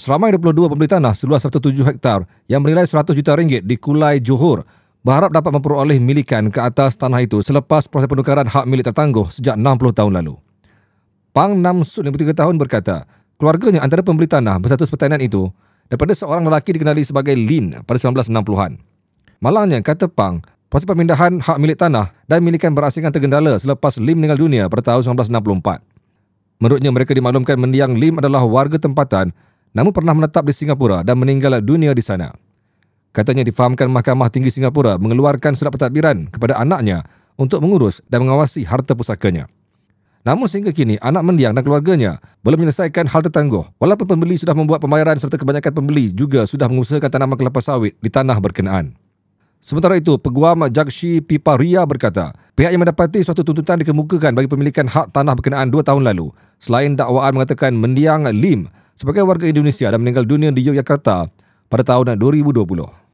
Seramai 22 pembeli tanah seluas 107 hektar yang bernilai 100 juta ringgit di Kulai Johor berharap dapat memperoleh milikan ke atas tanah itu selepas proses penukaran hak milik tertangguh sejak 60 tahun lalu. Pang Nam Sud 53 tahun berkata, keluarganya antara pembeli tanah bersatus pertanian itu daripada seorang lelaki dikenali sebagai Lin pada 1960-an. Malangnya, kata Pang, proses pemindahan hak milik tanah dan milikan berasingan tergendala selepas Lim meninggal dunia pada tahun 1964. Menurutnya, mereka dimaklumkan mendiang Lim adalah warga tempatan namun pernah menetap di Singapura dan meninggal dunia di sana. Katanya difahamkan Mahkamah Tinggi Singapura mengeluarkan surat pentadbiran kepada anaknya untuk mengurus dan mengawasi harta pusakanya. Namun sehingga kini anak mendiang dan keluarganya belum menyelesaikan hal tertangguh walaupun pembeli sudah membuat pembayaran serta kebanyakan pembeli juga sudah mengusahakan tanaman kelapa sawit di tanah berkenaan. Sementara itu, Peguam Jakshi Piparia berkata, pihak yang mendapati suatu tuntutan dikemukakan bagi pemilikan hak tanah berkenaan dua tahun lalu. Selain dakwaan mengatakan mendiang Lim sebagai warga Indonesia dan meninggal dunia di Yogyakarta pada tahun 2020.